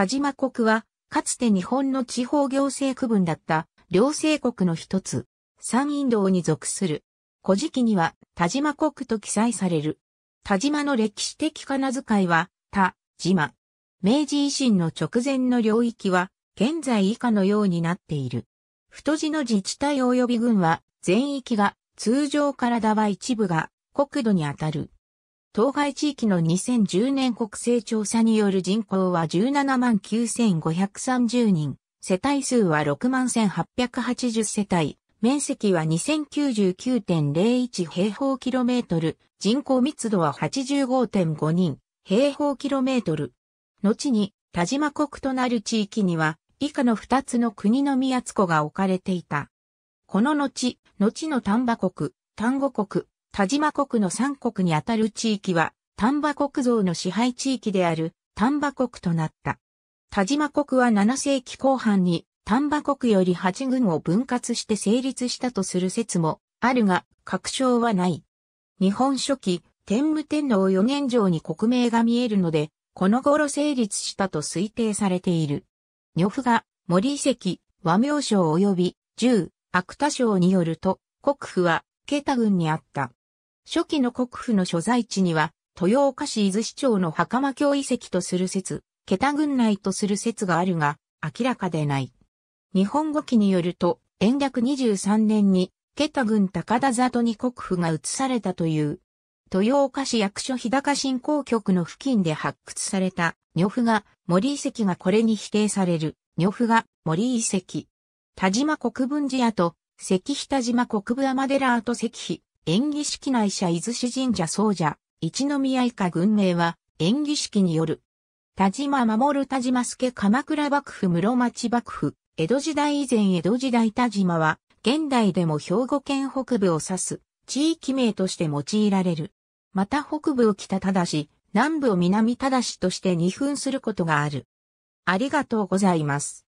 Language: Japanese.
田島国は、かつて日本の地方行政区分だった、両政国の一つ、山陰道に属する。古事記には、田島国と記載される。田島の歴史的仮名遣いは、田、島。明治維新の直前の領域は、現在以下のようになっている。太字の自治体及び軍は、全域が、通常体は一部が、国土にあたる。当該地域の2010年国勢調査による人口は17万9530人、世帯数は6万1880世帯、面積は2099.01平方キロメートル、人口密度は85.5人、平方キロメートル。後に、田島国となる地域には、以下の2つの国の宮津湖が置かれていた。この後、後の丹波国、丹後国、田島国の三国にあたる地域は、丹波国像の支配地域である丹波国となった。田島国は7世紀後半に丹波国より八軍を分割して成立したとする説もあるが、確証はない。日本初期、天武天皇予年上に国名が見えるので、この頃成立したと推定されている。女婦が森遺跡、和名省及び、十、芥田省によると、国府は、桁タ郡にあった。初期の国府の所在地には、豊岡市伊豆市町の袴教遺跡とする説、桁郡内とする説があるが、明らかでない。日本語記によると、延暦23年に、桁郡高田里に国府が移されたという、豊岡市役所日高振興局の付近で発掘された、女婦が森遺跡がこれに否定される、女婦が森遺跡。田島国分寺跡、石碑田島国分山寺跡石碑、演技式内社伊豆市神社総社、一宮以下軍名は、演技式による。田島守田島助鎌倉幕府室町幕府、江戸時代以前江戸時代田島は、現代でも兵庫県北部を指す、地域名として用いられる。また北部を北ただし、南部を南ただしとして二分することがある。ありがとうございます。